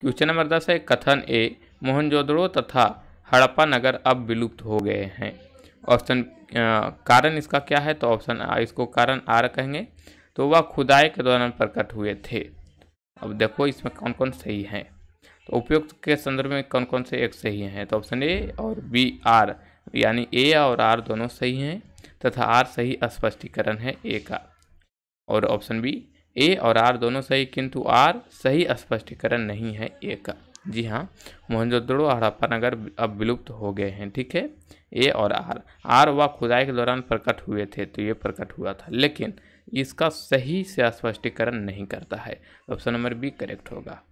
question number दस है कथन ए मोहनजोदड़ो तथा हड़प्पा नगर अब विलुप्त हो गए हैं ऑप्शन कारण इसका क्या है तो ऑप्शन आ इसको कारण आर कहेंगे तो वह खुदाई के दौरान प्रकट हुए थे अब देखो इसमें कौन कौन सही हैं तो उपयुक्त के संदर्भ में कौन कौन से एक सही हैं तो ऑप्शन ए और बी आर यानी ए और आर दोनों सही हैं तथा आर सही स्पष्टीकरण है ए का और ऑप्शन बी ए और आर दोनों सही किंतु आर सही स्पष्टीकरण नहीं है ए का जी हाँ मोहनजोदड़ो और हड़प्पा नगर अब विलुप्त हो गए हैं ठीक है ए और आर आर व खुदाई के दौरान प्रकट हुए थे तो ये प्रकट हुआ था लेकिन इसका सही से स्पष्टीकरण नहीं करता है ऑप्शन नंबर बी करेक्ट होगा